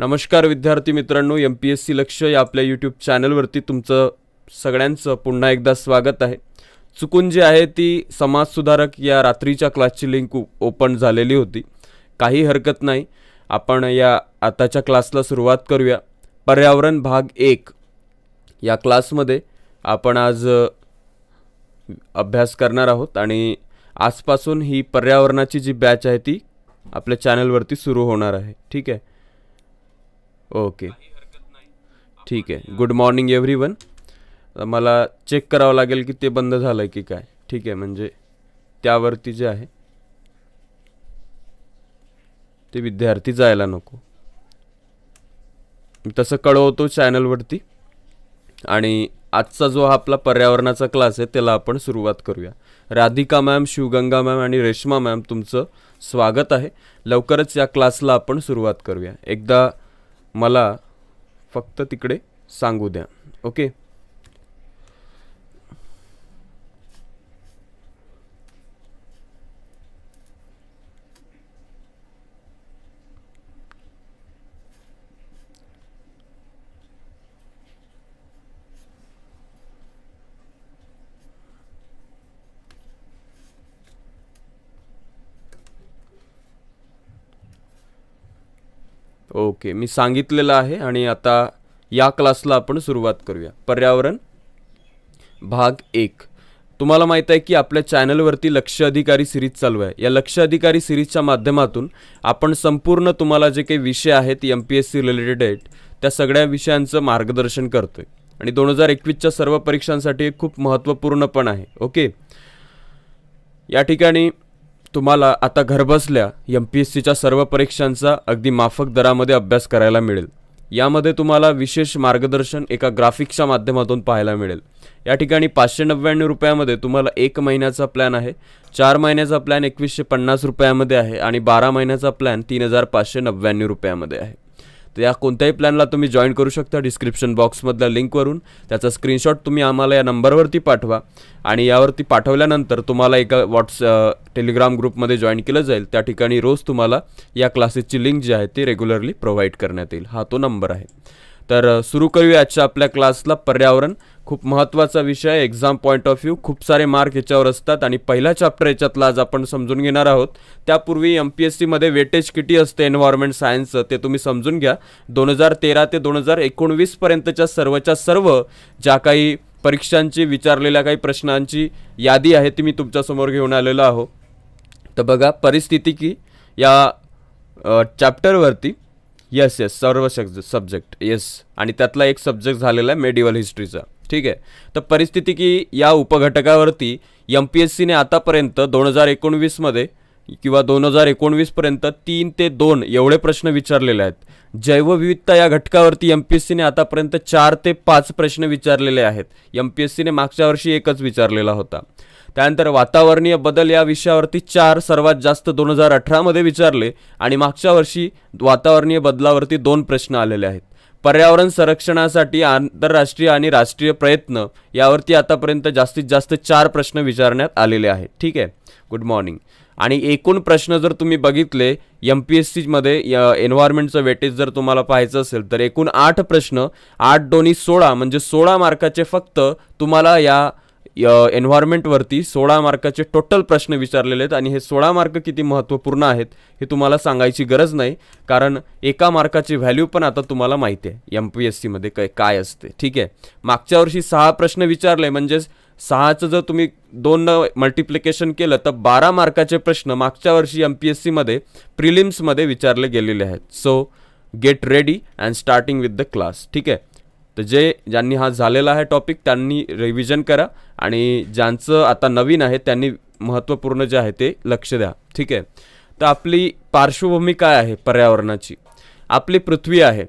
नमस्कार विद्यार्थी मित्रांनो एम पी एस सी लक्ष या आपल्या यूट्यूब चॅनलवरती तुमचं सगळ्यांचं पुन्हा एकदा स्वागत आहे चुकून जी आहे ती समाजसुधारक या रात्रीच्या क्लासची लिंक ओपन झालेली होती काही हरकत नाही आपण या आताच्या क्लासला सुरुवात करूया पर्यावरण भाग एक या क्लासमध्ये आपण आज अभ्यास करणार आहोत आणि आजपासून ही पर्यावरणाची जी बॅच आहे ती आपल्या चॅनलवरती सुरू होणार आहे ठीक आहे ओके ठीक आहे गुड मॉर्निंग एव्हरी वन मला चेक करावं लागेल की ते बंद झालं आहे की काय ठीक आहे म्हणजे त्यावरती जे आहे ते विद्यार्थी जायला नको तसं कळवतो चॅनलवरती आणि आजचा जो हा आपला पर्यावरणाचा क्लास आहे त्याला आपण सुरुवात करूया राधिका मॅम शिवगंगा मॅम आणि रेश्मा मॅम तुमचं स्वागत आहे लवकरच या क्लासला आपण सुरुवात करूया एकदा मला फक्त तिकडे सांगू द्या ओके ओके मी सांगितलेलं आहे आणि आता या क्लासला आपण सुरुवात करूया पर्यावरण भाग एक तुम्हाला माहित आहे की आपल्या चॅनलवरती लक्ष अधिकारी सिरीज चालू आहे या लक्ष अधिकारी सिरीजच्या माध्यमातून आपण संपूर्ण तुम्हाला जे काही विषय आहेत M P S C related आहेत त्या सगळ्या विषयांचं मार्गदर्शन करतो आहे आणि दोन हजार एकवीसच्या सर्व परीक्षांसाठी खूप महत्त्वपूर्ण पण आहे ओके या ठिकाणी तुम्हाला आता घरबसल्या एम पी एस सीच्या सर्व परीक्षांचा अगदी माफक दरामध्ये अभ्यास करायला मिळेल यामध्ये तुम्हाला विशेष मार्गदर्शन एका ग्राफिक्सच्या माध्यमातून पाहायला मिळेल या ठिकाणी पाचशे नव्याण्णव रुपयामध्ये तुम्हाला एक महिन्याचा प्लॅन आहे चार महिन्याचा प्लॅन एकवीसशे पन्नास रुपयामध्ये आहे आणि बारा महिन्याचा प्लॅन तीन हजार पाचशे नव्याण्णव रुपयामध्ये आहे तर या कोणत्याही प्लॅनला तुम्ही जॉईन करू शकता डिस्क्रिप्शन बॉक्समधल्या लिंकवरून त्याचा स्क्रीनशॉट तुम्ही आम्हाला या नंबरवरती पाठवा आणि यावरती पाठवल्यानंतर तुम्हाला एका व्हॉट्स टेलिग्राम ग्रुपमध्ये जॉईन केलं जाईल त्या ठिकाणी रोज तुम्हाला या क्लासेसची लिंक जी आहे ती रेग्युलरली प्रोव्हाइड करण्यात येईल हा तो नंबर आहे तर सुरू करूया आजच्या आपल्या क्लासला पर्यावरण खूप महत्त्वाचा विषय एक्झाम पॉईंट ऑफ व्ह्यू खूप सारे मार्क याच्यावर असतात आणि पहिला चॅप्टर याच्यातला आज आपण समजून घेणार आहोत त्यापूर्वी एम पी एस सीमध्ये वेटेज किती असते एन्व्हायरमेंट सायन्सचं ते तुम्ही समजून घ्या दोन हजार तेरा ते दोन हजार एकोणवीसपर्यंतच्या सर्वच्या सर्व ज्या काही परीक्षांची विचारलेल्या काही प्रश्नांची यादी आहे ती मी तुमच्यासमोर घेऊन आलेलो आहो तर बघा परिस्थिती की या चॅप्टरवरती येस येस सर्व सब्जेक्ट येस आणि त्यातला एक सब्जेक्ट झालेला आहे मेडिवल हिस्ट्रीचा ठीक आहे तर परिस्थिती की या उपघटकावरती एम पी एस सीने आतापर्यंत दोन हजार एकोणवीसमध्ये किंवा दोन हजार एकोणवीसपर्यंत तीन ते दोन एवढे प्रश्न विचारलेले आहेत जैवविविधता या घटकावरती एम पी एस सीने आतापर्यंत चार ते पाच प्रश्न विचारलेले आहेत एम पी एस सीने मागच्या वर्षी एकच विचारलेला होता त्यानंतर वातावरणीय बदल या विषयावरती चार सर्वात जास्त दोन हजार अठरामध्ये विचारले आणि मागच्या वर्षी वातावरणीय बदलावरती दोन प्रश्न आलेले आहेत पर्यावरण संरक्षणासाठी आंतरराष्ट्रीय आणि राष्ट्रीय प्रयत्न यावरती आतापर्यंत जास्तीत जास्त चार प्रश्न विचारण्यात आलेले आहेत ठीक आहे गुड मॉर्निंग आणि एकूण प्रश्न जर तुम्ही बघितले एम पी एस सीमध्ये एन्व्हायरमेंटचं वेटेज जर तुम्हाला पाहायचं असेल तर एकूण आठ प्रश्न आठ दोन्ही सोळा म्हणजे सोळा मार्काचे फक्त तुम्हाला या एन्व्हायरमेंटवरती सोळा मार्काचे टोटल प्रश्न विचारलेले आहेत आणि हे सोळा मार्क किती महत्त्वपूर्ण आहेत हे तुम्हाला सांगायची गरज नाही कारण एका मार्काची व्हॅल्यू पण आता तुम्हाला माहिती आहे एम पी एस सीमध्ये काय काय असते ठीक आहे मागच्या वर्षी सहा प्रश्न विचारले म्हणजेच सहाचं जर तुम्ही दोन मल्टिप्लिकेशन केलं तर बारा मार्काचे प्रश्न मागच्या वर्षी एम पी एस सीमध्ये प्रिलिम्समध्ये विचारले गेलेले आहेत so get ready and starting with the class ठीक आहे तर जे ज्यांनी हा झालेला आहे टॉपिक त्यांनी रिव्हिजन करा आणि ज्यांचं आता नवीन आहे त्यांनी महत्त्वपूर्ण जे आहे ते लक्ष द्या ठीक आहे तर आपली पार्श्वभूमी काय आहे पर्यावरणाची आपली पृथ्वी आहे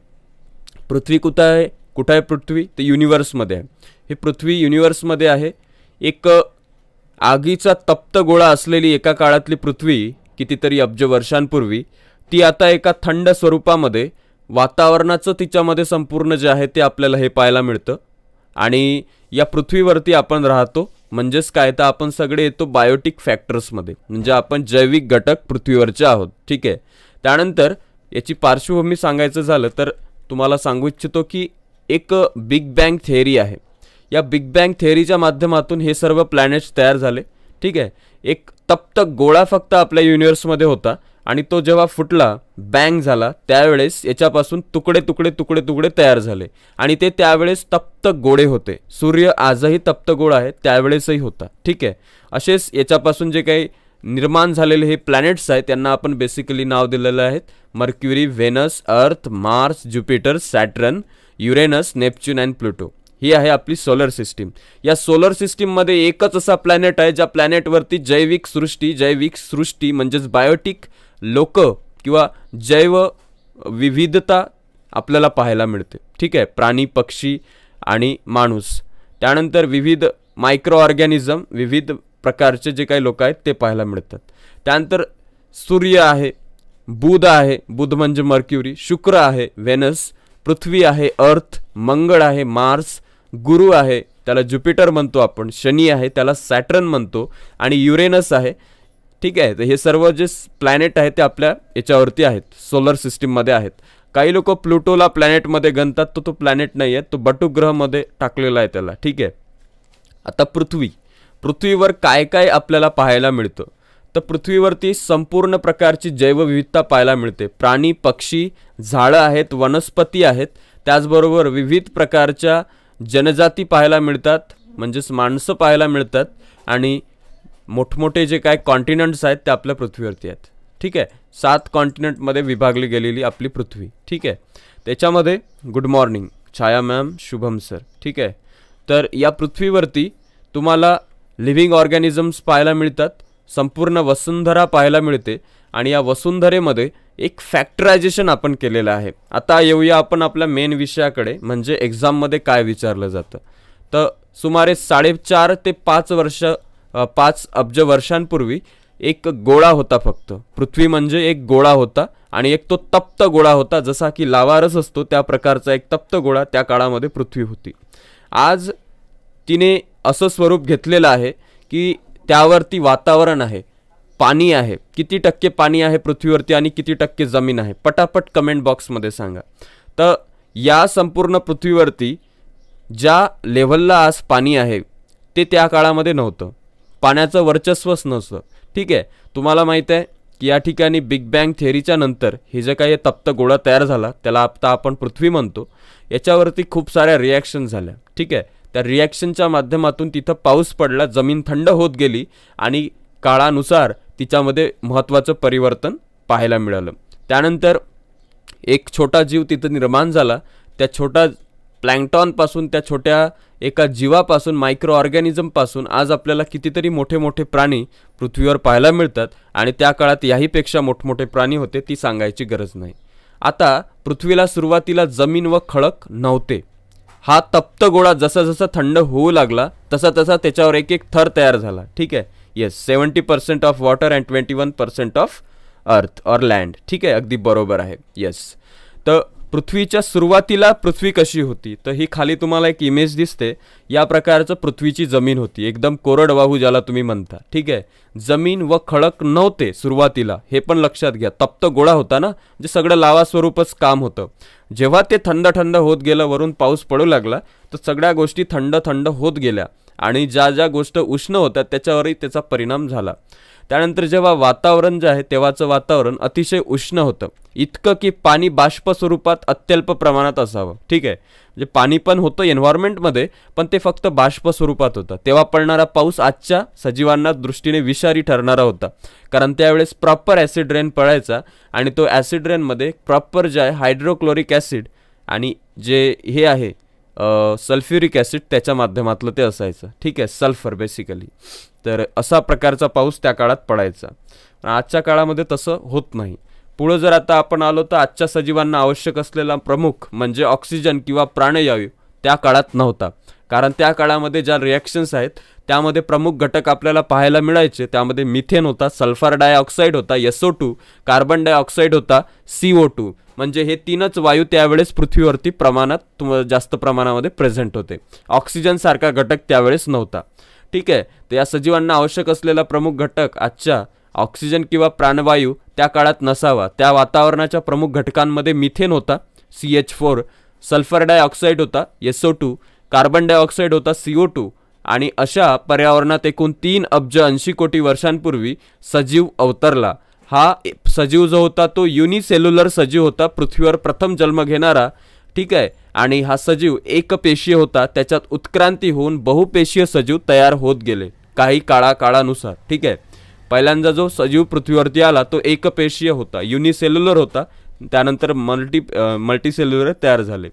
पृथ्वी कुठं आहे कुठं आहे पृथ्वी तर युनिवर्समध्ये आहे ही पृथ्वी युनिवर्समध्ये आहे एक आगीचा तप्त गोळा असलेली एका काळातली पृथ्वी कितीतरी अब्ज वर्षांपूर्वी ती आता एका थंड स्वरूपामध्ये वातावरणाचं तिच्यामध्ये संपूर्ण जे आहे ते आपल्याला हे पाहायला मिळतं आणि या पृथ्वीवरती आपण राहतो म्हणजेच काय तर आपण सगळे येतो बायोटिक फॅक्टर्समध्ये म्हणजे आपण जैविक घटक पृथ्वीवरचे आहोत ठीक आहे त्यानंतर याची पार्श्वभूमी सांगायचं झालं तर तुम्हाला सांगू इच्छितो की एक बिग बँग थेअरी आहे या बिग बँग थेअरीच्या माध्यमातून हे सर्व प्लॅनेट्स तयार झाले ठीक आहे एक तप्त गोळा फक्त आपल्या युनिवर्समध्ये होता आणि तो जेव्हा फुटला बँग झाला त्यावेळेस याच्यापासून तुकडे तुकडे तुकडे तुकडे तयार झाले आणि ते त्यावेळेस तप्त गोडे होते सूर्य आजही तप्त गोड आहे त्यावेळेसही होता ठीक आहे असेच याच्यापासून जे काही निर्माण झालेले हे प्लॅनेट्स आहेत त्यांना आपण बेसिकली नाव दिलेलं आहेत Mercury Venus Earth Mars Jupiter Saturn Uranus Neptune and Pluto ही आहे आपली सोलर सिस्टीम या सोलर सिस्टीममध्ये एकच असा प्लॅनेट आहे ज्या प्लॅनेटवरती जैविक सृष्टी जैविक सृष्टी म्हणजेच बायोटिक लोक किंवा जैव विविधता आपल्याला पाहायला मिळते ठीक आहे प्राणी पक्षी आणि माणूस त्यानंतर विविध मायक्रो ऑर्गॅनिझम विविध प्रकारचे जे काही लोक आहेत ते पाहायला मिळतात त्यानंतर सूर्य आहे बुध आहे बुध म्हणजे मर्क्युरी शुक्र आहे व्हेनस पृथ्वी आहे अर्थ मंगळ आहे मार्स गुरु आहे त्याला ज्युपिटर म्हणतो आपण शनी आहे त्याला सॅटर्न म्हणतो आणि युरेनस आहे ठीक आहे तर हे सर्व जे प्लॅनेट आहेत ते आपल्या याच्यावरती आहेत सोलर सिस्टीममध्ये आहेत काही लोक प्लुटोला प्लॅनेटमध्ये गणतात तर तो प्लॅनेट नाही आहे तो बटुग्रहमध्ये टाकलेला आहे त्याला ठीक आहे आता पृथ्वी पृथ्वीवर काय काय आपल्याला पाहायला मिळतं तर पृथ्वीवरती संपूर्ण प्रकारची जैवविविधता पाहायला मिळते प्राणी पक्षी झाडं आहेत वनस्पती आहेत त्याचबरोबर विविध प्रकारच्या जनजाती पाहायला मिळतात म्हणजेच माणसं पाहायला मिळतात आणि मोठमोठे जे काय कॉन्टिनंट्स आहेत ते आपल्या पृथ्वीवरती आहेत ठीक आहे सात कॉन्टिनेंटमध्ये विभागली गेलेली आपली पृथ्वी ठीक आहे त्याच्यामध्ये good morning Chhaya ma'am Shubham sir ठीक आहे तर या पृथ्वीवरती तुम्हाला लिव्हिंग ऑर्गॅनिझम्स पाहायला मिळतात संपूर्ण वसुंधरा पाहायला मिळते आणि या वसुंधरेमध्ये एक फॅक्टरायझेशन आपण केलेलं आहे आता येऊया आपण आपल्या मेन विषयाकडे म्हणजे एक्झाममध्ये काय विचारलं जातं तर सुमारे साडेचार ते पाच वर्ष पाच अब्ज वर्षांपूर्वी एक गोळा होता फक्त पृथ्वी म्हणजे एक गोळा होता आणि एक तो तप्त गोळा होता जसा की लावारस असतो त्या प्रकारचा एक तप्त गोळा त्या काळामध्ये पृथ्वी होती आज तिने असं स्वरूप घेतलेलं आहे की त्यावरती वातावरण आहे पाणी आहे किती टक्के पाणी आहे पृथ्वीवरती आणि किती टक्के जमीन आहे पटापट कमेंट बॉक्समध्ये सांगा तर या संपूर्ण पृथ्वीवरती ज्या लेव्हलला आज पाणी आहे ते त्या काळामध्ये नव्हतं पाण्याचं वर्चस्वच नसतं ठीक आहे तुम्हाला माहीत आहे की या ठिकाणी बिग बँग थेअरीच्या नंतर हे जे काही तप्त गोळा तयार झाला त्याला आता आपण पृथ्वी म्हणतो याच्यावरती खूप साऱ्या रिॲक्शन झाल्या ठीक आहे त्या रिॲक्शनच्या माध्यमातून तिथं पाऊस पडला जमीन थंड होत गेली आणि काळानुसार तिच्यामध्ये महत्त्वाचं परिवर्तन पाहायला मिळालं त्यानंतर एक छोटा जीव तिथं निर्माण झाला त्या छोटा प्लँक्टॉनपासून त्या छोट्या एका जीवापासून मायक्रो ऑर्गॅनिझमपासून आज आपल्याला कितीतरी मोठे मोठे प्राणी पृथ्वीवर पाहायला मिळतात आणि त्या काळात याहीपेक्षा मोठमोठे प्राणी होते ती सांगायची गरज नाही आता पृथ्वीला सुरुवातीला जमीन व खळक नव्हते हा तप्त गोळा जसा जसा थंड होऊ लागला तसा तसा त्याच्यावर एक एक थर तयार झाला ठीक आहे yes seventy percent of water and twenty one percent of earth or land ठीक आहे अगदी बरोबर आहे येस तर पृथ्वीच्या सुरुवातीला पृथ्वी कशी होती तर ही खाली तुम्हाला एक इमेज दिसते या प्रकारचं पृथ्वीची जमीन होती एकदम कोरडवाहू ज्याला तुम्ही म्हणता ठीक आहे जमीन व खडक नव्हते सुरुवातीला हे पण लक्षात घ्या तप्त गोळा होता ना जे सगळं लावा स्वरूपच काम होतं जेव्हा ते थंड थंड होत गेलं वरून पाऊस पडू लागला तर सगळ्या गोष्टी थंड थंड होत गेल्या आणि ज्या ज्या गोष्ट उष्ण होत्या त्याच्यावरही त्याचा परिणाम झाला त्यानंतर जेव्हा वातावरण जे आहे तेव्हाचं वातावरण अतिशय उष्ण होतं इतकं की पाणी बाष्प स्वरूपात अत्यल्प प्रमाणात असावं ठीक आहे म्हणजे पाणी पण होतं एन्व्हायरमेंटमध्ये पण ते फक्त बाष्प स्वरूपात होतं तेव्हा पडणारा पाऊस आजच्या सजीवांना दृष्टीने विषारी ठरणारा होता कारण त्यावेळेस प्रॉपर ॲसिड रेन पळायचा आणि तो ॲसिड रेनमध्ये प्रॉपर जे आहे हायड्रोक्लोरिक ॲसिड आणि जे हे आहे सल्फ्युरिक ॲसिड त्याच्या माध्यमातलं ते असायचं ठीक आहे सल्फर बेसिकली तर असा प्रकारचा पाऊस त्या काळात पडायचा आजच्या काळामध्ये तसं होत नाही पुढं जर आता आपण आलो तर आजच्या सजीवांना आवश्यक असलेला प्रमुख म्हणजे ऑक्सिजन किंवा प्राणयायू त्या काळात नव्हता कारण त्या काळामध्ये ज्या रिॲक्शन्स आहेत त्यामध्ये प्रमुख घटक आपल्याला पाहायला मिळायचे त्यामध्ये मिथेन होता सल्फर डायऑक्साईड होता एसओ टू कार्बन डायऑक्साईड होता सी ओ टू म्हणजे हे तीनच वायू त्यावेळेस पृथ्वीवरती प्रमाणात तुम जास्त प्रमाणामध्ये प्रेझेंट होते ऑक्सिजनसारखा घटक त्यावेळेस नव्हता ठीक आहे तर या सजीवांना आवश्यक असलेला प्रमुख घटक आजच्या ऑक्सिजन किंवा प्राणवायू त्या काळात नसावा त्या वातावरणाच्या प्रमुख घटकांमध्ये मिथेन होता C H four sulphur dioxide होता एसओ टू कार्बन डायऑक्साईड होता सी ओ टू आणि अशा पर्यावरणात एकूण तीन अब्ज ऐंशी कोटी वर्षांपूर्वी सजीव अवतरला हा सजीव जो होता तो युनिसेल्युलर सजीव होता पृथ्वीवर प्रथम जन्म घेणारा ठीक आहे आणि हा सजीव एकपेशीय होता त्याच्यात उत्क्रांती होऊन बहुपेशीय सजीव तयार होत गेले काही काळा काळानुसार ठीक आहे पहिल्यांदा जो सजीव पृथ्वीवरती आला तो एक पेशीय होता युनिसेल्युलर होता त्यानंतर मल्टी मल्टीसेल्युलर तयार झाले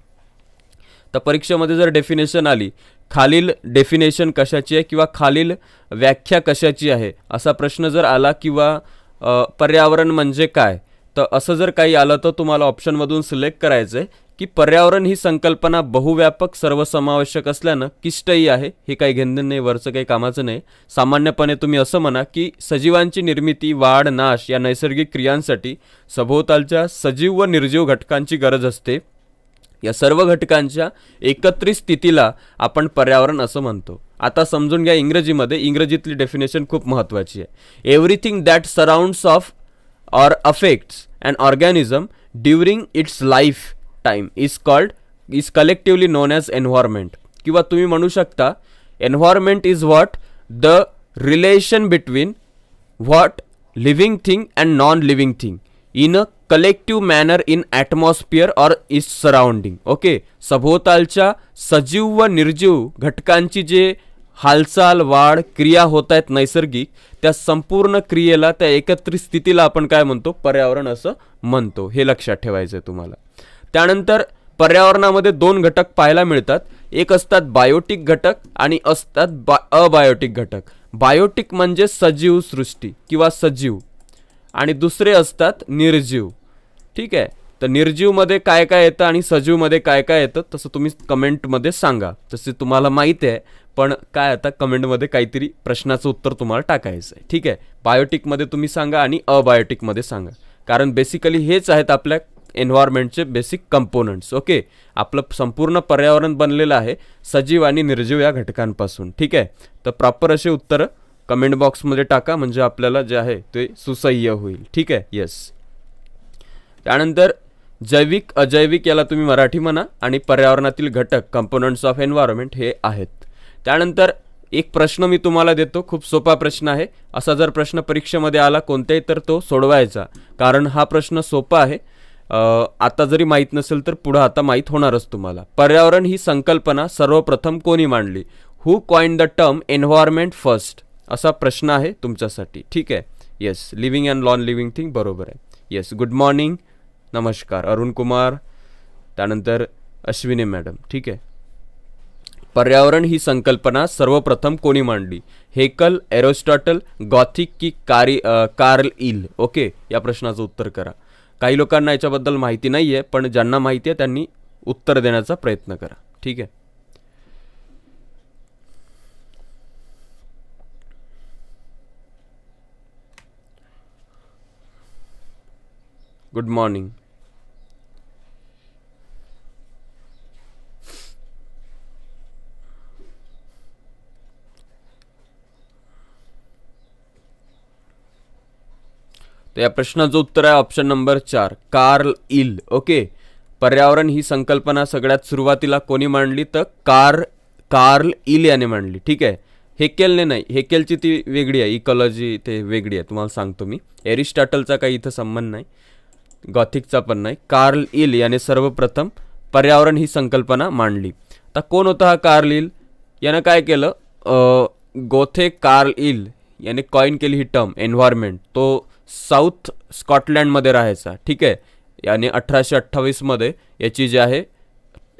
तर परीक्षेमध्ये जर डेफिनेशन आली खालील डेफिनेशन कशाची आहे किंवा खालील व्याख्या कशाची आहे असा प्रश्न जर आला किंवा पर्यावरण म्हणजे काय तर असं जर काही आलं तर तुम्हाला ऑप्शनमधून सिलेक्ट करायचं आहे की पर्यावरण ही संकल्पना बहुव्यापक सर्वसमावेशक असल्यानं किष्टही आहे हे काही घेणं नाही वरचं काही कामाचं नाही सामान्यपणे तुम्ही असं म्हणा की सजीवांची निर्मिती वाढ नाश या नैसर्गिक क्रियांसाठी सभोवतालच्या सजीव व निर्जीव घटकांची गरज असते या सर्व घटकांच्या एकत्रित स्थितीला आपण पर्यावरण असं म्हणतो आता समजून घ्या इंग्रजीमध्ये इंग्रजीतली डेफिनेशन खूप महत्त्वाची आहे everything that surrounds of or affects and organism during its lifetime is called is collectively known as environment किंवा तुम्ही म्हणू शकता environment is what the relation between what living thing and non living thing in a collective manner in atmosphere or is surrounding okay सभोवतालच्या सजीव व निर्जीव घटकांची जे हालचाल वाढ क्रिया होत आहेत नैसर्गिक त्या संपूर्ण क्रियेला त्या एकत्रित स्थितीला आपण काय म्हणतो पर्यावरण असं म्हणतो हे लक्षात ठेवायचं आहे तुम्हाला त्यानंतर पर्यावरणामध्ये दोन घटक पाहायला मिळतात एक असतात बायोटिक घटक आणि असतात बा अबायोटिक घटक बायोटिक म्हणजे सजीव सृष्टी किंवा सजीव आणि दुसरे असतात निर्जीव ठीक आहे तर निर्जीवमध्ये काय काय येतं आणि सजीवमध्ये काय काय येतं तसं तुम्ही कमेंटमध्ये सांगा तसे तुम्हाला माहिती आहे पण काय आता कमेंटमध्ये काहीतरी प्रश्नाचं उत्तर तुम्हाला टाकायचं आहे ठीक आहे बायोटिकमध्ये तुम्ही सांगा आणि अबायोटिकमध्ये सांगा कारण बेसिकली हेच आहेत आपल्या एन्व्हायरमेंटचे बेसिक कंपोनंट्स ओके आपलं संपूर्ण पर्यावरण बनलेलं आहे सजीव आणि निर्जीव या घटकांपासून ठीक आहे तर प्रॉपर असे उत्तरं कमेंट बॉक्समध्ये टाका म्हणजे आपल्याला जे आहे ते सुसह्य होईल ठीक आहे येस त्यानंतर जैविक अजैविक याला तुम्ही मराठी म्हणा आणि पर्यावरणातील घटक कंपोनंट्स ऑफ एन्व्हायरमेंट हे आहेत त्यानंतर एक प्रश्न मी तुम्हाला देतो खूप सोपा प्रश्न आहे असा जर प्रश्न परीक्षेमध्ये आला कोणत्याही तर तो सोडवायचा कारण हा प्रश्न सोपा आहे आता जरी माहीत नसेल तर पुढं आता माहीत होणारच तुम्हाला पर्यावरण ही संकल्पना सर्वप्रथम कोणी मांडली who coin the term environment first असा प्रश्न आहे तुमच्यासाठी ठीक आहे yes living and non living thing बरोबर आहे येस गुड मॉर्निंग नमस्कार अरुण कुमार त्यानंतर अश्विनी मॅडम ठीक आहे पर्यावरण ही संकल्पना सर्वप्रथम कोणी मांडली हेकल एरोस्टॉटल गॉथिक की कारी कार्ल इल ओके या प्रश्नाचं उत्तर करा काही लोकांना याच्याबद्दल माहिती नाही आहे पण ज्यांना माहिती आहे त्यांनी उत्तर देण्याचा प्रयत्न करा ठीक आहे गुड मॉर्निंग तर या प्रश्नाचं उत्तर आहे ऑप्शन नंबर चार कार्ल इल ओके पर्यावरण ही संकल्पना सगळ्यात सुरुवातीला कोणी मांडली तर कार कार्ल इल याने मांडली ठीक आहे हेकेलने नाही हेकेलची ती वेगळी आहे इकॉलॉजी ते वेगळी आहे तुम्हाला सांगतो मी एरिस्टॉटलचा काही इथं संबंध नाही गॉथिकचा पण नाही कार्ल इल याने सर्वप्रथम पर्यावरण ही संकल्पना मांडली आता कोण होता हा कार्ल इल यानं काय केलं गोथे कार्ल इल याने कॉईन केली ही टर्म एन्व्हायरमेंट तो साऊथ स्कॉटलँडमध्ये राहायचा ठीक आहे याने अठराशे अठ्ठावीसमध्ये याची जी आहे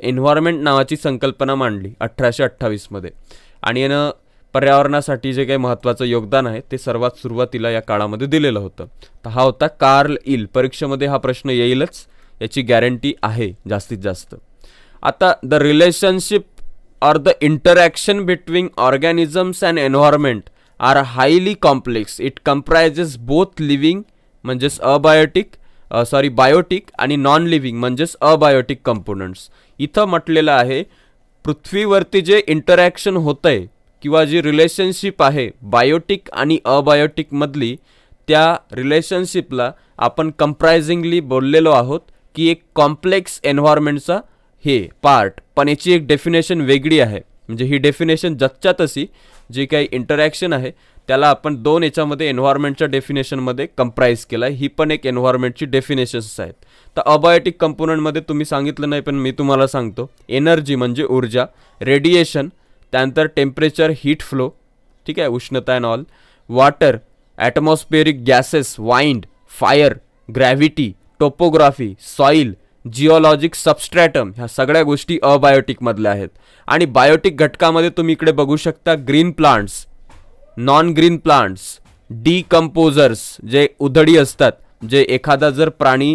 एन्व्हायरमेंट नावाची संकल्पना मांडली अठराशे अठ्ठावीसमध्ये आणि यानं पर्यावरणासाठी जे काही महत्त्वाचं योगदान आहे ते सर्वात सुरुवातीला या काळामध्ये दिलेलं होतं तर हा होता कार्ल इल परीक्षेमध्ये हा प्रश्न येईलच याची गॅरंटी आहे जास्तीत जास्त आता the relationship or the interaction between organisms and environment are highly complex it comprises both living म्हणजेच अबायोटिक सॉरी बायोटिक आणि नॉन लिव्हिंग म्हणजेच अबायोटिक कंपोनंट्स इथं म्हटलेलं आहे पृथ्वीवरती जे इंटरॅक्शन होतं आहे किंवा जी रिलेशनशिप आहे बायोटिक आणि अबायोटिकमधली त्या रिलेशनशिपला आपण कंप्रायझिंगली बोललेलो आहोत की एक कॉम्प्लेक्स एन्व्हायरमेंटचा हे पार्ट पण याची एक डेफिनेशन वेगळी आहे म्हणजे ही डेफिनेशन जच्च्या तशी जी काही इंटरॅक्शन आहे त्याला आपण दोन याच्यामध्ये एन्व्हायरमेंटच्या डेफिनेशनमध्ये कम्प्राइज केला आहे ही पण एक एन्व्हायरमेंटची डेफिनेशन्स आहेत तर अबायोटिक कंपोनंटमध्ये तुम्ही सांगितलं नाही पण मी तुम्हाला सांगतो एनर्जी म्हणजे ऊर्जा रेडिएशन त्यानंतर टेम्परेचर हीट फ्लो ठीक आहे उष्णता and all water atmospheric gases wind fire gravity topography soil geologic substratum ह्या सगळ्या गोष्टी अबायोटिकमधल्या आहेत आणि बायोटिक घटकामध्ये तुम्ही इकडे बघू शकता green plants non green plants decomposers जे उधडी असतात जे एखादा जर प्राणी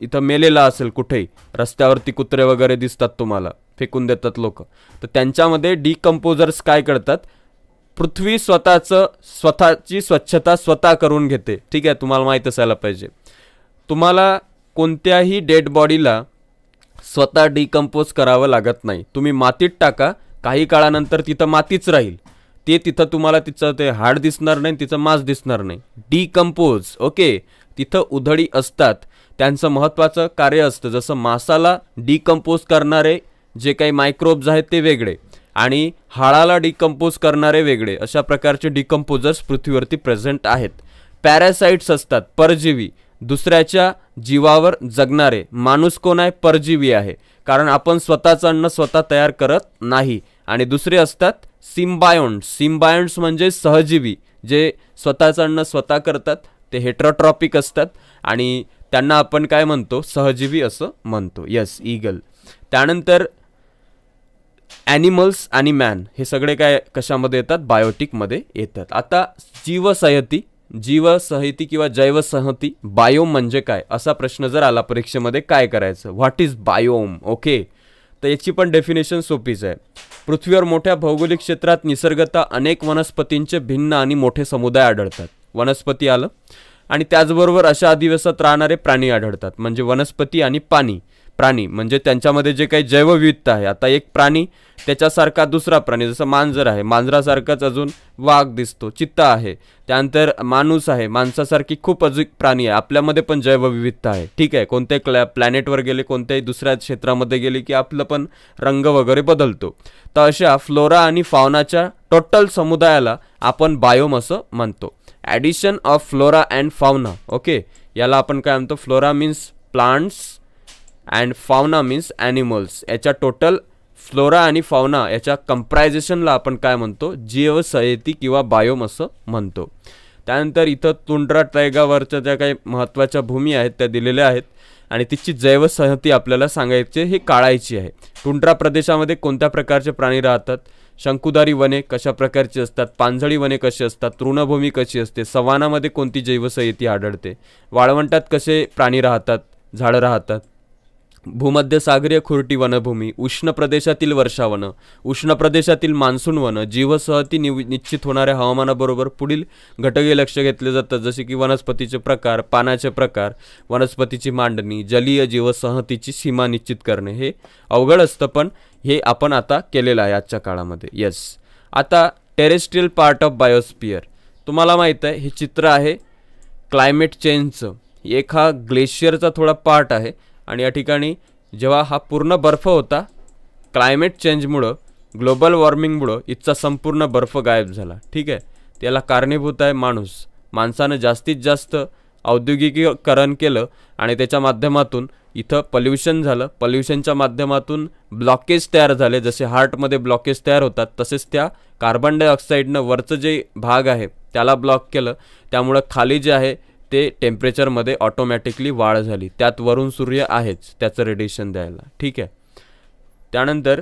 इथं मेलेला असेल कुठेही रस्त्यावरती कुत्रे वगैरे दिसतात तुम्हाला फेकून देतात लोक तर त्यांच्यामध्ये डिकम्पोजर्स काय करतात पृथ्वी स्वतःचं स्वतःची स्वच्छता स्वतः करून घेते ठीक आहे तुम्हाला माहीत असायला पाहिजे तुम्हाला कोणत्याही डेड बॉडीला स्वतः डिकम्पोज करावं लागत नाही तुम्ही मातीत टाका काही काळानंतर तिथं मातीच राहील ते तिथं तुम्हाला तिचं ते हाड दिसणार नाही तिचं मांस दिसणार नाही डिकम्पोज ओके तिथं उधळी असतात त्यांचं महत्त्वाचं कार्य असतं जसं मासाला डिकम्पोज करणारे जे काही मायक्रोब्स आहेत ते वेगळे आणि हाळाला डिकम्पोज करणारे वेगळे अशा प्रकारचे डिकम्पोजर्स पृथ्वीवरती प्रेझेंट आहेत पॅरासाइट्स असतात परजीवी दुसऱ्याच्या जीवावर जगणारे माणूस कोण आहे परजीवी आहे कारण आपण स्वतःचं अन्न स्वतः तयार करत नाही आणि दुसरे असतात सिम्बायोन्ट्स सिम्बायोन्ट्स म्हणजे सहजीवी जे स्वतःचं अन्न स्वतः करतात ते हेट्रोट्रॉपिक असतात आणि त्यांना आपण काय म्हणतो सहजीवी असं म्हणतो यस ईगल त्यानंतर ॲनिमल्स आणि मॅन हे सगळे काय कशामध्ये येतात बायोटिकमध्ये येतात आता जीवसहती जीवसहती किंवा जैवसहती बायोम म्हणजे काय असा प्रश्न जर आला परीक्षेमध्ये काय करायचं व्हॉट इज बायोम ओके तर याची पण डेफिनेशन सोपीच आहे पृथ्वीवर मोठ्या भौगोलिक क्षेत्रात निसर्गता अनेक वनस्पतींचे भिन्न आणि मोठे समुदाय आढळतात वनस्पती आलं आणि त्याचबरोबर अशा अधिवेशात राहणारे प्राणी आढळतात म्हणजे वनस्पती आणि पाणी प्राणी म्हणजे त्यांच्यामध्ये जे काही जैवविविधता आहे आता एक प्राणी त्याच्यासारखा दुसरा प्राणी जसं मांजर आहे मांजरासारखाच अजून वाघ दिसतो चित्ता आहे त्यानंतर माणूस आहे माणसासारखी खूप अजून प्राणी आहे आपल्यामध्ये पण जैवविविधता आहे ठीक आहे कोणत्याही क्लॅ प्लॅनेटवर गेले कोणत्याही दुसऱ्या क्षेत्रामध्ये गेले की आपलं पण रंग वगैरे बदलतो तर अशा फ्लोरा आणि फावनाच्या टोटल समुदायाला आपण बायोम असं म्हणतो addition of flora and fauna okay याला आपण काय म्हणतो flora means plants and fauna means animals याच्या टोटल फ्लोरा आणि फावना याच्या कम्प्रायझेशनला आपण काय म्हणतो जीवसयती किंवा बायोम असं म्हणतो त्यानंतर इथं तुंड्रा टायगावरच्या ज्या काही महत्त्वाच्या भूमी आहेत त्या दिलेल्या आहेत आणि तिची जैवसंहती आपल्याला सांगायची हे काळायची आहे टुंड्रा प्रदेशामध्ये कोणत्या प्रकारचे प्राणी राहतात शंकुधारी वने कशा प्रकारची असतात पांझळी वने कशी असतात तृणभूमी कशी असते सवानामध्ये कोणती जैवसंहिती आढळते वाळवंटात कसे प्राणी राहतात झाडं राहतात भूमध्यसागरीय खुरटी वनभूमी उष्ण प्रदेशातील वर्षावन उष्ण प्रदेशातील मान्सून वन जीवसहती निव निश्चित होणाऱ्या हवामानाबरोबर पुढील घटके लक्ष घेतले जातात जसे की वनस्पतीचे प्रकार पानाचे प्रकार वनस्पतीची मांडणी जलीय जीवसहतीची सीमा निश्चित करणे हे अवघड असतं पण हे आपण आता केलेलं आहे आजच्या काळामध्ये येस आता टेरेस्ट्रियल पार्ट ऑफ बायोस्पियर तुम्हाला माहीत आहे हे चित्र आहे क्लायमेट चेंजचं एका ग्लेशियरचा थोडा पार्ट आहे आणि या ठिकाणी जेव्हा हा पूर्ण बर्फ होता क्लायमेट चेंजमुळं ग्लोबल वॉर्मिंगमुळं इथचा संपूर्ण बर्फ गायब झाला ठीक आहे त्याला कारणीभूत आहे माणूस माणसानं जास्तीत जास्त औद्योगिकीकरण केलं आणि त्याच्या माध्यमातून इथं पल्युशन झालं पल्युशनच्या माध्यमातून ब्लॉकेज तयार झाले जसे हार्टमध्ये ब्लॉकेज तयार होतात तसेच त्या कार्बन डायऑक्साईडनं वरचं जे भाग आहे त्याला ब्लॉक केलं त्यामुळं खाली जे आहे ते टेम्परेचरमध्ये ऑटोमॅटिकली वाढ झाली त्यात वरून सूर्य आहेच त्याचं रेडिएशन द्यायला ठीक आहे त्यानंतर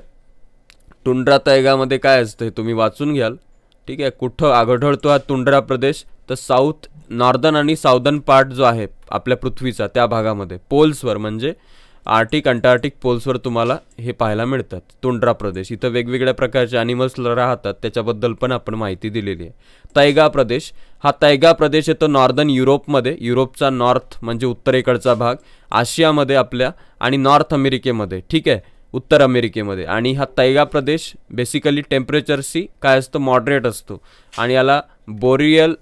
टुंड्रा तैगामध्ये काय असतं तुम्ही वाचून घ्याल ठीक आहे कुठं आघडतो हा तुंड्रा प्रदेश तर साऊथ नॉर्दन आणि साऊदर्न पार्ट जो आहे आपल्या पृथ्वीचा त्या भागामध्ये पोल्सवर म्हणजे आर्टिक अंटार्क्टिक पोल्सवर तुम्हाला हे पाहायला मिळतात तोंड्रा प्रदेश इथं वेगवेगळ्या प्रकारचे ॲनिमल्स राहतात त्याच्याबद्दल पण आपण माहिती दिलेली आहे तैगा प्रदेश हा तैगा प्रदेश येतो नॉर्दर्न युरोपमध्ये युरोपचा नॉर्थ म्हणजे उत्तरेकडचा भाग आशियामध्ये आपल्या आणि नॉर्थ अमेरिकेमध्ये ठीक आहे उत्तर अमेरिकेमध्ये आणि हा तैगा प्रदेश बेसिकली टेम्परेचरशी काय असतं मॉडरेट असतो आणि याला बोरियल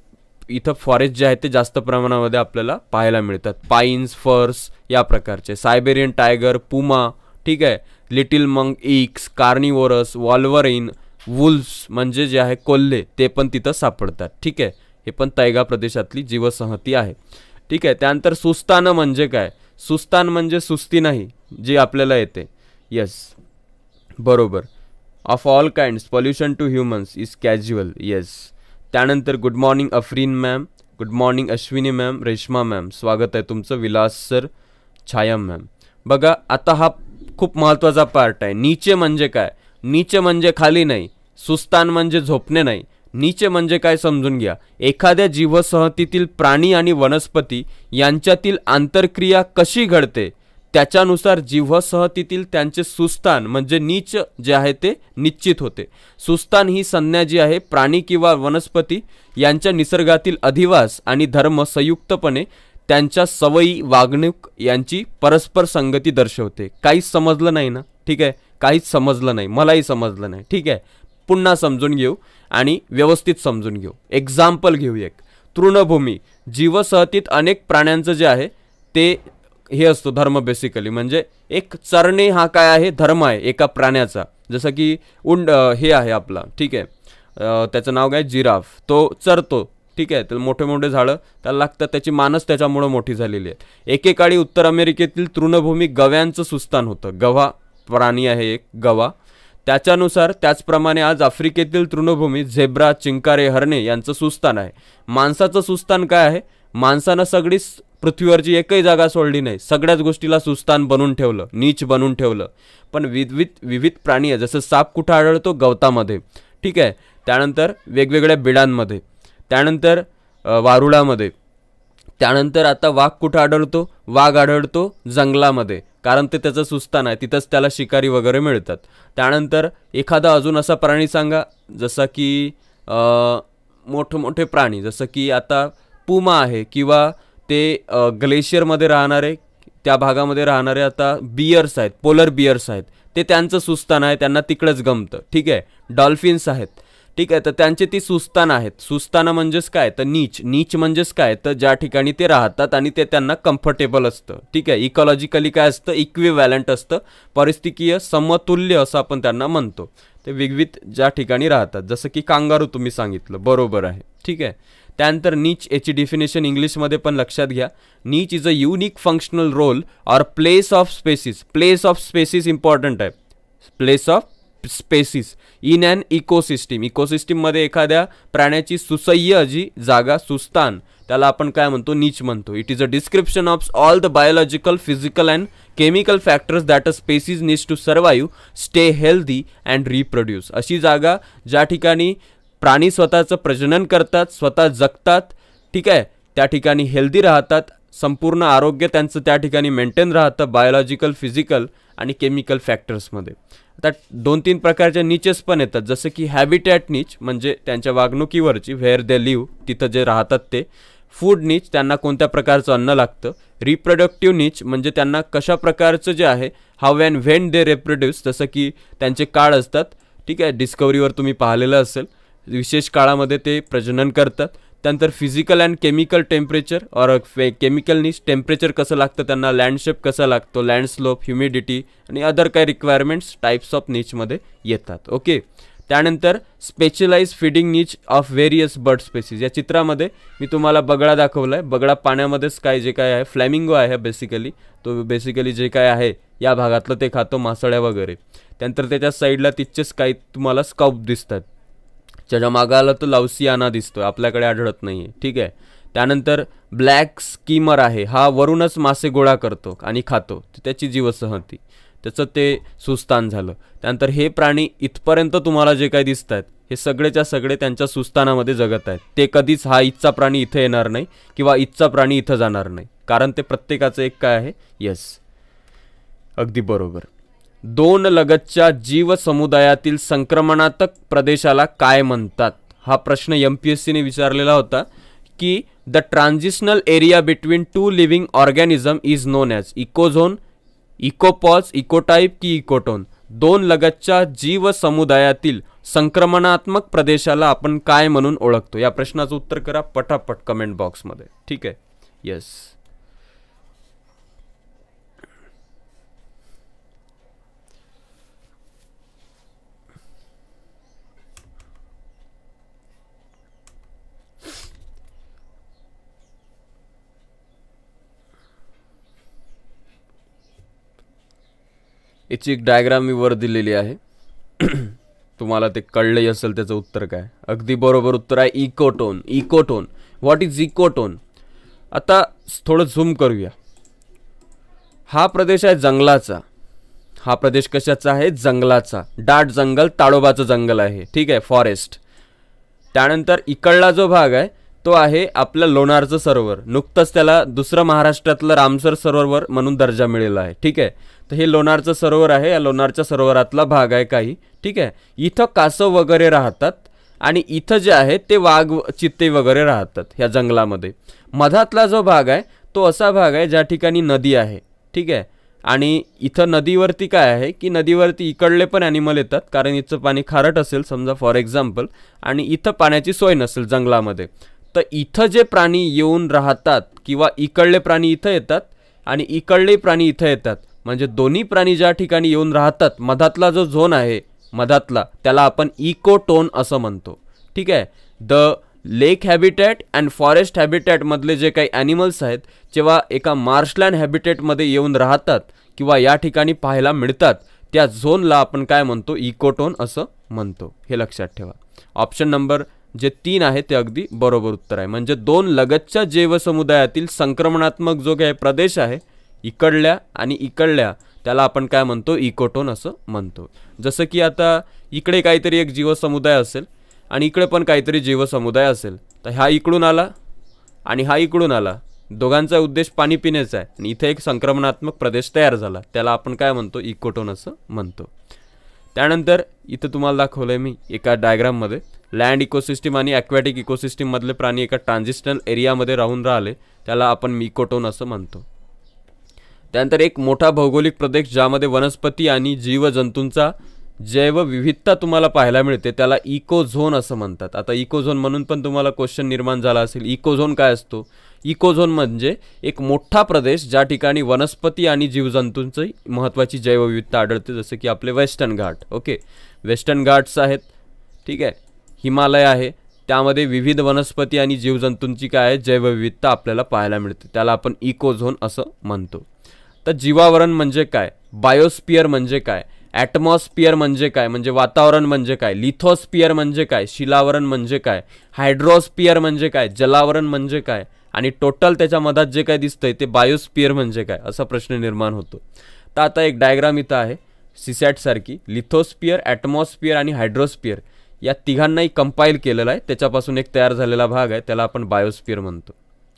इथं फॉरेस्ट जे आहे ते जास्त प्रमाणामध्ये आपल्याला पाहायला मिळतात पाईन्स फर्स या प्रकारचे सायबेरियन टायगर पुमा ठीक आहे लिटिल मंग इक्स कार्निवोरस वॉल्वरिन वुल्स म्हणजे जे आहे कोल्हे ते पण तिथं सापडतात ठीक आहे हे पण तैगा प्रदेशातली जीवसंहती आहे ठीक आहे त्यानंतर सुस्तानं म्हणजे काय सुस्तान म्हणजे सुस्ती नाही जी आपल्याला येते येस बरोबर of all kinds pollution to humans is casual yes त्यानंतर good morning Afreen ma'am good morning Ashwini ma'am Reshma ma'am स्वागत आहे तुमचं विलास सर छायम मॅम बघा आता हा खूप महत्त्वाचा पार्ट आहे नीचे म्हणजे काय नीचे म्हणजे खाली नाही सुस्तान म्हणजे झोपणे नाही नीचे म्हणजे काय समजून घ्या एखाद्या जीवसहतीतील प्राणी आणि वनस्पती यांच्यातील आंतरक्रिया कशी घडते त्याच्यानुसार जिव्हसहतीतील त्यांचे सुस्तान म्हणजे नीच जे आहे ते निश्चित होते सुस्तान ही संज्ञा जी आहे प्राणी किंवा वनस्पती यांच्या निसर्गातील अधिवास आणि धर्म संयुक्तपणे त्यांच्या सवयी वागणूक यांची परस्पर संगती दर्शवते काहीच समजलं नाही ना ठीक आहे काहीच समजलं नाही मलाही समजलं नाही ठीक आहे पुन्हा समजून घेऊ आणि व्यवस्थित समजून घेऊ एक्झाम्पल घेऊ एक तृणभूमी जीवसहतीत अनेक प्राण्यांचं जे आहे ते हे असतो धर्म बेसिकली म्हणजे एक चरणे हा काय आहे धर्म आहे एका प्राण्याचा जसं की उंड हे आहे आपला ठीक आहे त्याचं नाव काय जिराफ तो चरतो ठीक आहे तर मोठे मोठे झाडं त्याला लागतात त्याची मानस त्याच्यामुळं मोठी झालेली आहे एकेकाळी उत्तर अमेरिकेतील तृणभूमी गव्यांचं सुस्तान होतं गव्हा प्राणी आहे एक गवा त्याच्यानुसार त्याचप्रमाणे आज आफ्रिकेतील तृणभूमी झेब्रा चिंकारे हरणे यांचं सुस्थान आहे माणसाचं सुस्तान काय आहे माणसानं सगळीच पृथ्वीवरची एकही जागा सोडली नाही सगळ्याच गोष्टीला सुस्थान बनवून ठेवलं नीच बनवून ठेवलं पण विविध विविध प्राणी आहे जसं साप कुठं आढळतो गवतामध्ये ठीक आहे त्यानंतर वेगवेगळ्या बिडांमध्ये त्यानंतर वारुळामध्ये त्यानंतर आता वाघ कुठं आढळतो वाघ आढळतो जंगलामध्ये कारण ते त्याचं सुस्तान आहे तिथंच त्याला शिकारी वगैरे मिळतात त्यानंतर एखादा अजून असा प्राणी सांगा जसा की मोठमोठे प्राणी जसं की आता पुमा आहे किंवा ते ग्लेशियरमध्ये राहणारे त्या भागामध्ये राहणारे आता बियर्स आहेत पोलर बियर्स आहेत ते त्यांचं सुस्तान आहे त्यांना तिकडंच गमतं ठीक आहे डॉल्फिन्स आहेत ठीक आहे तर त्यांचे ती सुस्ताना आहेत सुस्तानं म्हणजेच काय तर नीच नीच म्हणजेच काय तर ज्या ठिकाणी ते राहतात आणि ते त्यांना कम्फर्टेबल असतं ठीक आहे इकॉलॉजिकली काय असतं व्हॅलंट असतं परिस्थितीय समतुल्य असं आपण त्यांना म्हणतो ते विविध ज्या ठिकाणी राहतात जसं की कांगारू तुम्ही सांगितलं बरोबर आहे ठीक आहे त्यानंतर नीच याची डिफिनेशन इंग्लिशमध्ये पण लक्षात घ्या niche is a unique functional role or place of species place of species important आहे place of species in an ecosystem इकोसिस्टीममध्ये एखाद्या प्राण्याची सुसह्य जी जागा सुस्तान त्याला आपण काय म्हणतो नीच म्हणतो it is a description of all the biological physical and chemical factors that a species needs to survive stay healthy and reproduce अशी जागा ज्या ठिकाणी प्राणी स्वतःचं प्रजनन करतात स्वतः जगतात ठीक आहे त्या ठिकाणी हेल्दी राहतात संपूर्ण आरोग्य त्यांचं त्या ठिकाणी मेंटेन राहतं बायोलॉजिकल फिजिकल आणि केमिकल फॅक्टर्समध्ये आता दोन तीन प्रकारच्या नीचेस पण येतात जसं की हॅबिटॅट नीच म्हणजे त्यांच्या वागणुकीवरची व्हेअर दे लिव्ह तिथं जे राहतात ते फूड नीच त्यांना कोणत्या प्रकारचं अन्न लागतं रिप्रोडक्टिव्ह नीच म्हणजे त्यांना कशा प्रकारचं जे आहे हाव अँड व्हेन दे रेप्रोड्यूस जसं की त्यांचे काळ असतात ठीक आहे डिस्कवरीवर तुम्ही पाहिलेलं असेल विशेष काळामध्ये ते प्रजनन करतात त्यानंतर फिजिकल अँड केमिकल टेम्परेचर और फे केमिकलनीच टेम्परेचर कसं लागतं त्यांना लँडशेप कसा लागतो लँडस्लोप ह्युमिडिटी आणि अदर काही रिक्वायरमेंट्स टाईप्स ऑफ नीचमध्ये येतात ओके त्यानंतर specialize feeding niche of various bird species या चित्रामध्ये मी तुम्हाला बगडा दाखवला आहे बगडा पाण्यामध्येच काय जे काय आहे फ्लॅमिंगो आहे बेसिकली तो बेसिकली जे काय आहे या भागातलं ते खातो मासळ्या वगैरे त्यानंतर त्याच्या साईडला तिथचेच काही तुम्हाला स्कॉप दिसतात ज्याच्या मागाला तर लावसियाना दिसतोय आपल्याकडे आढळत नाही ठीक आहे त्यानंतर ब्लॅक स्कीमर आहे हा वरूनच मासे गोळा करतो आणि खातो त्याची जीवसहती त्याचं ते सुस्तान झालं त्यानंतर हे प्राणी इथपर्यंत तुम्हाला जे काही दिसत आहेत हे सगळेच्या सगळे त्यांच्या सुस्तानामध्ये जगत आहेत ते कधीच हा इच्छा प्राणी इथं येणार नाही किंवा इच्छा प्राणी इथं जाणार नाही कारण ते प्रत्येकाचं एक काय आहे यस अगदी बरोबर दोन लगतच्या जीवसमुदायातील संक्रमणातक प्रदेशाला काय म्हणतात हा प्रश्न एम पी एस सीने विचारलेला होता की the transitional area between two living organism is known as ecozone ecopause ecotype की इकोटोन दोन लगतच्या जीवसमुदायातील संक्रमणात्मक प्रदेशाला आपण काय म्हणून ओळखतो या प्रश्नाचं उत्तर करा पटापट कमेंट बॉक्समध्ये ठीक आहे येस याची एक डायग्राम मी वर दिलेली आहे तुम्हाला ते कळलंही असेल त्याचं उत्तर काय अगदी बरोबर उत्तर आहे ecotone ecotone what is ecotone आता थोडं झूम करूया हा प्रदेश आहे जंगलाचा हा प्रदेश कशाचा आहे जंगलाचा डाट जंगल ताडोबाचं जंगल आहे ठीक आहे फॉरेस्ट त्यानंतर इकडला जो भाग आहे तो आहे आपलं लोणारचं सरोवर नुकतंच त्याला दुसरं महाराष्ट्रातलं रामसर सरोवर म्हणून दर्जा मिळाला आहे ठीक आहे तर हे लोणारचं सरोवर आहे या लोणारच्या सरोवरातला भाग आहे काही ठीक आहे इथं कासव वगैरे राहतात आणि इथं जे आहे ते वाघ चित्ते वगैरे राहतात ह्या जंगलामध्ये मधातला जो भाग आहे तो असा भाग आहे ज्या ठिकाणी नदी आहे ठीक आहे आणि इथं नदीवरती काय आहे की नदीवरती इकडले पण ॲनिमल येतात कारण इथचं पाणी खारट असेल समजा फॉर एक्झाम्पल आणि इथं पाण्याची सोय नसेल जंगलामध्ये तर इथं जे प्राणी येऊन राहतात किंवा इकडले प्राणी इथं येतात आणि इकडले प्राणी इथं येतात म्हणजे दोन्ही प्राणी ज्या ठिकाणी येऊन राहतात मधातला जो झोन आहे मधातला त्याला आपण इकोटोन असं म्हणतो ठीक आहे the lake habitat and forest हॅबिटॅटमधले जे काही ॲनिमल्स आहेत जेव्हा एका मार्शलँड हॅबिटेटमध्ये येऊन राहतात किंवा या ठिकाणी पाहायला मिळतात त्या झोनला आपण काय म्हणतो इकोटोन असं म्हणतो हे लक्षात ठेवा ऑप्शन नंबर जे तीन आहे ते अगदी बरोबर उत्तर आहे म्हणजे दोन लगतच्या जैवसमुदायातील संक्रमणात्मक जो काही प्रदेश आहे इकडल्या आणि इकडल्या त्याला आपण काय म्हणतो इकोटोन असं म्हणतो जसं की आता इकडे काहीतरी एक जीवसमुदाय असेल आणि इकडे पण काहीतरी जीवसमुदाय असेल तर हा इकडून आला आणि हा इकडून आला दोघांचा उद्देश पाणी पिण्याचा आहे आणि इथे एक संक्रमणात्मक प्रदेश तयार झाला त्याला आपण काय म्हणतो इकोटोन असं म्हणतो त्यानंतर इथं तुम्हाला दाखवलं आहे मी एका डायग्राममध्ये लँड इकोसिस्टीम आणि ॲक्वॅटिक इकोसिस्टीममधले प्राणी एका ट्रान्झिस्टनल एरियामध्ये राहून राहिले त्याला आपण मिकोटोन असं म्हणतो त्यानंतर एक मोठा भौगोलिक प्रदेश ज्यामध्ये वनस्पती आणि जीवजंतूंचा जैवविविधता तुम्हाला पाहायला मिळते त्याला इको झोन असं म्हणतात आता इको झोन म्हणून पण तुम्हाला क्वेश्चन निर्माण झाला असेल इको झोन काय असतो इको झोन म्हणजे एक मोठा प्रदेश ज्या ठिकाणी वनस्पती आणि जीवजंतूंची महत्त्वाची जैवविविधता आढळते जसं की आपले western Ghat okay western Ghats आहेत ठीक आहे हिमालय आहे त्यामध्ये विविध वनस्पती आणि जीवजंतूंची काय आहे जैवविविधता आपल्याला पाहायला मिळते त्याला आपण इको झोन असं म्हणतो तर जीवावरण म्हणजे काय बायोस्पियर म्हणजे काय ॲटमॉस्पियर म्हणजे काय म्हणजे वातावरण म्हणजे काय लिथोस्पियर म्हणजे काय शिलावरण म्हणजे काय हायड्रोस्पियर म्हणजे काय जलावरण म्हणजे काय आणि टोटल त्याच्या मधात जे काय दिसतंय ते बायोस्पियर म्हणजे काय असा प्रश्न निर्माण होतो तर आता एक डायग्राम इथं आहे सिसॅटसारखी लिथोस्पियर ॲटमॉस्पियर आणि हायड्रोस्पियर या तिघांनाही कंपाईल केलेलं आहे त्याच्यापासून एक तयार झालेला भाग आहे त्याला आपण बायोस्पियर म्हणतो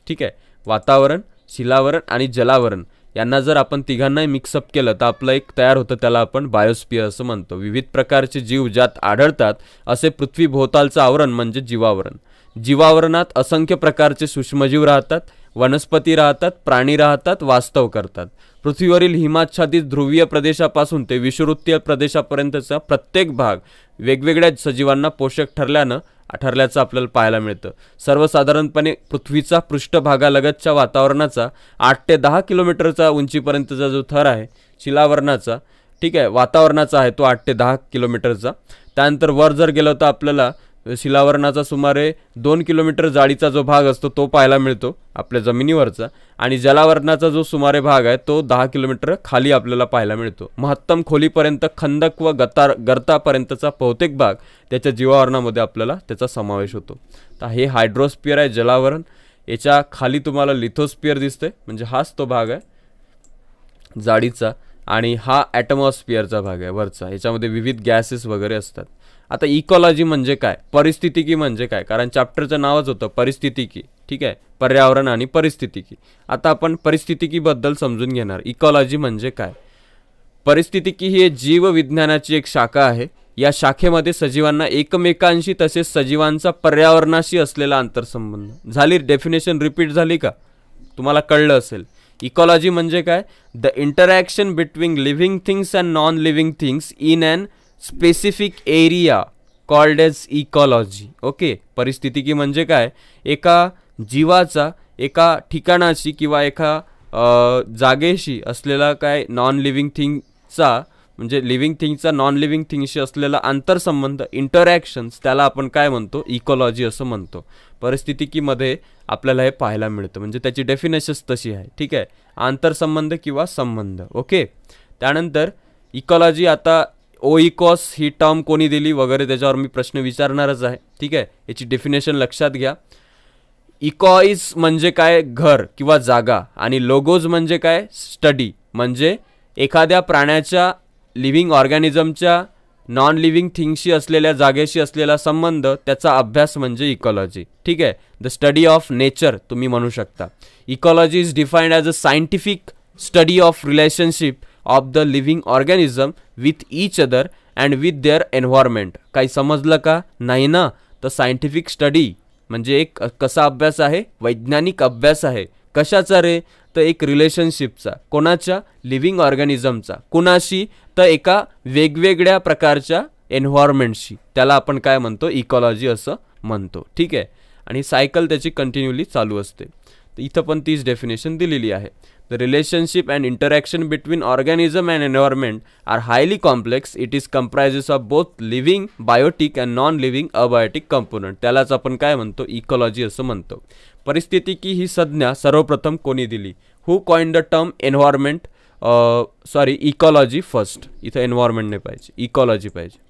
ठीक आहे वातावरण शिलावरण आणि जलावरण यांना जर आपण तिघांनाही मिक्सअप केलं तर आपलं एक तयार होतं त्याला आपण बायोस्पियर असं म्हणतो विविध प्रकारचे जीव ज्यात आढळतात असे पृथ्वी भोवतालचं आवरण म्हणजे जीवावरण जीवावरणात असंख्य प्रकारचे सूक्ष्मजीव राहतात वनस्पती राहतात प्राणी राहतात वास्तव करतात पृथ्वीवरील हिमाच्छादित ध्रुवीय प्रदेशापासून ते विषुवृत्तीय प्रदेशापर्यंतचा प्रत्येक भाग वेगवेगळ्या सजीवांना पोषक ठरल्यानं ठरल्याचं आपल्याला पाहायला मिळतं सर्वसाधारणपणे पृथ्वीचा पृष्ठभागालगतच्या वातावरणाचा आठ ते दहा किलोमीटरचा उंचीपर्यंतचा जो थर आहे शिलावरणाचा ठीक आहे वातावरणाचा आहे तो आठ ते दहा किलोमीटरचा त्यानंतर वर जर गेलो तर आपल्याला शिलावरणाचा सुमारे दोन किलोमीटर जाळीचा जो भाग असतो तो पाहायला मिळतो आपल्या जमिनीवरचा आणि जलावरणाचा जो सुमारे भाग आहे तो दहा किलोमीटर खाली आपल्याला पाहायला मिळतो महत्तम खोलीपर्यंत खंदक व गतार गर्तापर्यंतचा बहुतेक भाग त्याच्या जीवावरणामध्ये आपल्याला त्याचा समावेश होतो तर हे हायड्रोस्पियर आहे जलावरण याच्या खाली तुम्हाला लिथोस्पियर दिसते म्हणजे हाच तो भाग आहे जाडीचा आणि हा ॲटमॉस्फिअरचा भाग आहे वरचा याच्यामध्ये विविध गॅसेस वगैरे असतात आता इकॉलॉजी म्हणजे काय परिस्थितिकी म्हणजे काय कारण चॅप्टरचं नावच होतं परिस्थितिकी ठीक आहे पर्यावरण आणि परिस्थितिकी आता आपण परिस्थितिकीबद्दल समजून घेणार इकॉलॉजी म्हणजे काय परिस्थितिकी ही जीवविज्ञानाची एक शाखा आहे या शाखेमध्ये सजीवांना एकमेकांशी तसेच सजीवांचा पर्यावरणाशी असलेला आंतरसंबंध झाली डेफिनेशन रिपीट झाली का तुम्हाला कळलं असेल इकॉलॉजी म्हणजे काय the interaction between living things and non living things in and specific area called as ecology okay परिस्थितिकी म्हणजे काय एका जीवाचा एका ठिकाणाशी किंवा एका जागेशी असलेला काय नॉन लिव्हिंग थिंगचा म्हणजे लिव्हिंग थिंगचा नॉन लिव्हिंग थिंगशी असलेला आंतरसंबंध इंटरॅक्शन्स त्याला आपण काय म्हणतो इकॉलॉजी असं म्हणतो परिस्थितिकीमध्ये आपल्याला हे पाहायला मिळतं म्हणजे त्याची डेफिनेशन्स तशी आहे ठीक आहे आंतरसंबंध किंवा संबंध ओके त्यानंतर इकॉलॉजी आता इकॉस ही टर्म कोणी दिली वगैरे त्याच्यावर मी प्रश्न विचारणारच आहे ठीक आहे याची डेफिनेशन लक्षात घ्या इकॉइस म्हणजे काय घर किंवा जागा आणि लोगोज म्हणजे काय स्टडी म्हणजे एखाद्या प्राण्याच्या लिव्हिंग ऑर्गॅनिझमच्या नॉन लिव्हिंग थिंगशी असलेल्या जागेशी असलेला संबंध त्याचा अभ्यास म्हणजे इकॉलॉजी ठीक आहे द स्टडी ऑफ नेचर तुम्ही म्हणू शकता ecology is defined as a scientific study of relationship of the living organism with each other and with their environment काही समजलं का नाही ना तर सायंटिफिक स्टडी म्हणजे एक कसा अभ्यास आहे वैज्ञानिक अभ्यास आहे कशाचा रे तर एक रिलेशनशिपचा कोणाच्या लिव्हिंग ऑर्गॅनिझमचा कुणाशी तर एका वेगवेगळ्या प्रकारच्या एन्व्हायरमेंटशी त्याला आपण काय म्हणतो इकॉलॉजी असं म्हणतो ठीक आहे आणि सायकल त्याची कंटिन्युअली चालू असते तर इथं पण तीच डेफिनेशन दिलेली आहे the relationship and interaction between organism and environment are highly complex it is comprises of both living biotic and non living abiotic component त्यालाच आपण काय म्हणतो इकॉलॉजी असं म्हणतो परिस्थितिकी ही संज्ञा सर्वप्रथम कोणी दिली who coin the term environment sorry ecology first इथं एन्व्हायरमेंट नाही पाहिजे इकॉलॉजी पाहिजे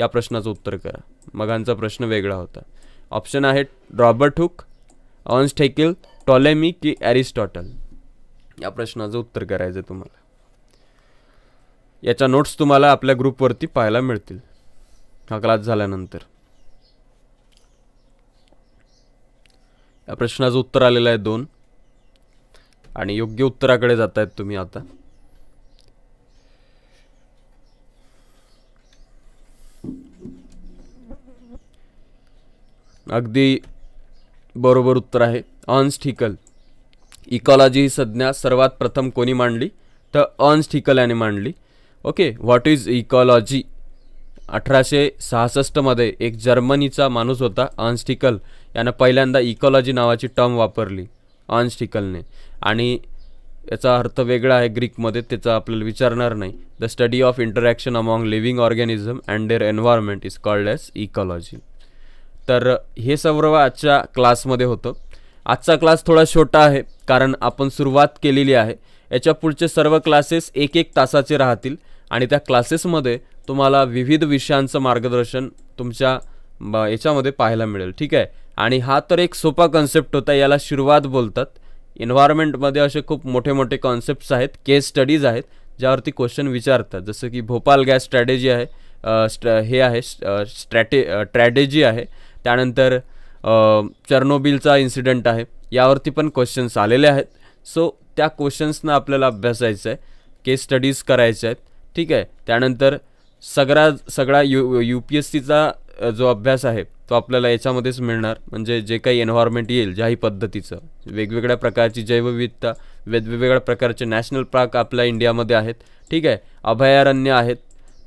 या प्रश्नाचं उत्तर करा मगांचा प्रश्न वेगळा होता ऑप्शन आहे Robert Hooke Ernst Haeckel Ptolemy की ॲरिस्टॉटल या प्रश्नाचं उत्तर करायचं तुम्हाला याच्या नोट्स तुम्हाला आपल्या ग्रुपवरती पाहायला मिळतील हा क्लास झाल्यानंतर या प्रश्नाचं उत्तर आलेलं आहे दोन आणि योग्य उत्तराकडे जातायत तुम्ही आता अगदी बरोबर उत्तर आहे ऑन्स्टिकल इकॉलॉजी ही संज्ञा सर्वात प्रथम कोणी मांडली तर अर्न्स्ट हिकल याने मांडली ओके व्हॉट इज इकॉलॉजी अठराशे सहासष्टमध्ये एक जर्मनीचा माणूस होता ऑनस्टिकल यानं पहिल्यांदा इकॉलॉजी नावाची टर्म वापरली ऑन्स्टिकलने आणि याचा अर्थ वेगळा आहे ग्रीकमध्ये त्याचा आपल्याला विचारणार नाही the study of interaction among living organism and their environment is called as ecology तर हे सर्व आजच्या क्लासमध्ये होतं आजचा क्लास थोडा छोटा आहे कारण आपण सुरुवात केलेली आहे याच्या पुढचे सर्व क्लासेस एक एक तासाचे राहतील आणि त्या क्लासेसमध्ये तुम्हाला विविध विषयांचं मार्गदर्शन तुमच्या याच्यामध्ये पाहायला मिळेल ठीक आहे आणि हा तर एक सोपा कॉन्सेप्ट होता याला सुरुवात बोलतात एन्व्हायरमेंटमध्ये असे खूप मोठे मोठे कॉन्सेप्ट्स आहेत केस स्टडीज आहेत ज्यावरती क्वेश्चन विचारतात जसं की भोपाल गॅस स्ट्रॅटेजी आहे स्ट्र हे आहे स्ट्रॅटे स्ट्रॅटेजी आहे त्यानंतर चर्नोबिलचा इन्सिडेंट आहे यावरती पण क्वेश्चन्स आलेले आहेत सो त्या क्वेश्चन्सना आपल्याला अभ्यासायचं आहे केस स्टडीज करायच्या आहेत ठीक आहे त्यानंतर सगळा सगळा यू यू पी एस सीचा जो अभ्यास आहे तो आपल्याला याच्यामध्येच मिळणार म्हणजे जे काही एन्व्हायरमेंट येईल ज्याही पद्धतीचं वेगवेगळ्या प्रकारची जैवविविधता वेगवेगळ्या प्रकारचे नॅशनल पार्क आपल्या इंडियामध्ये आहेत ठीक आहे अभयारण्य आहेत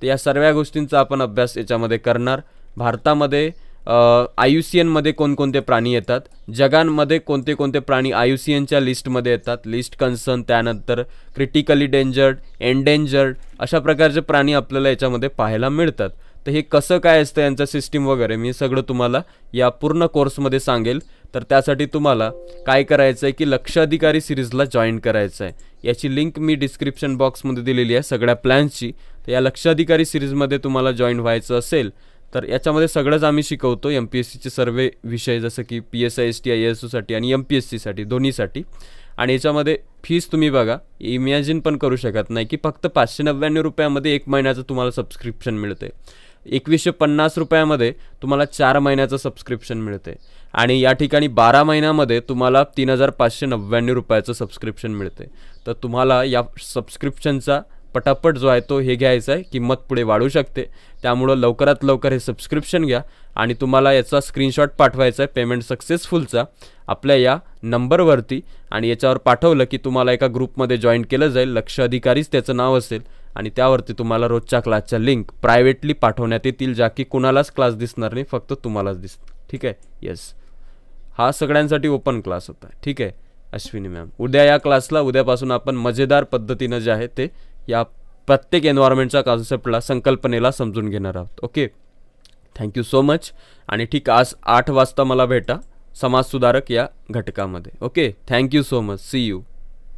तर या सर्व गोष्टींचा आपण अभ्यास याच्यामध्ये करणार भारतामध्ये मध्ये कोणकोणते प्राणी येतात जगांमध्ये कोणते कोणते प्राणी एनच्या लिस्टमध्ये येतात लिस्ट कन्सर्न त्यानंतर क्रिटिकली डेंजर्ड एंडेंजर्ड अशा प्रकारचे प्राणी आपल्याला याच्यामध्ये पाहायला मिळतात तर हे कसं काय असतं यांचं सिस्टीम वगैरे मी सगळं तुम्हाला या पूर्ण कोर्समध्ये सांगेल तर त्यासाठी तुम्हाला काय करायचं आहे की लक्ष अधिकारी सिरीजला जॉईन करायचं आहे याची लिंक मी डिस्क्रिप्शन बॉक्समध्ये दिलेली आहे सगळ्या प्लॅन्सची तर या लक्ष अधिकारी सिरीजमध्ये तुम्हाला जॉईन व्हायचं असेल तर याच्यामध्ये सगळंच आम्ही शिकवतो एम पी एस सीचे सर्व विषय जसं की P S I S T I S ओसाठी आणि एम पी एस सीसाठी दोन्हीसाठी आणि याच्यामध्ये फीस तुम्ही बघा इमॅजिन पण करू शकत नाही की फक्त पाचशे नव्याण्णव रुपयामध्ये एक महिन्याचं तुम्हाला सबस्क्रिप्शन मिळते एकवीसशे पन्नास रुपयामध्ये तुम्हाला चार महिन्याचं सबस्क्रिप्शन मिळते आणि या ठिकाणी बारा महिन्यामध्ये तुम्हाला तीन हजार पाचशे नव्याण्णव रुपयाचं सबस्क्रिप्शन मिळते तर तुम्हाला या सबस्क्रिप्शनचा पटापट जो आहे तो हे घ्यायचा आहे किंमत पुढे वाढू शकते त्यामुळं लवकरात लवकर हे सबस्क्रिप्शन घ्या आणि तुम्हाला याचा स्क्रीनशॉट पाठवायचा आहे पेमेंट सक्सेसफुलचा आपल्या या नंबरवरती आणि याच्यावर पाठवलं की तुम्हाला एका ग्रुपमध्ये जॉईन केलं जाईल लक्ष अधिकारीच त्याचं नाव असेल आणि त्यावरती तुम्हाला रोजच्या क्लासच्या लिंक प्रायव्हेटली पाठवण्यात येतील ज्या की कुणालाच क्लास दिसणार नाही फक्त तुम्हालाच दिस ठीक आहे येस हा सगळ्यांसाठी ओपन क्लास होता ठीक आहे अश्विनी मॅम उद्या या क्लासला उद्यापासून आपण मजेदार पद्धतीनं जे आहे ते या प्रत्येक एन्व्हायरमेंटच्या कॉन्सेप्टला संकल्पनेला समजून घेणार आहोत ओके थँक्यू सो मच आणि ठीक आज आठ वाजता मला भेटा समाजसुधारक या घटकामध्ये okay thank you so much see you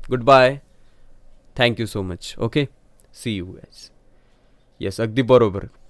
good bye thank you so much okay see you एस येस अगदी बरोबर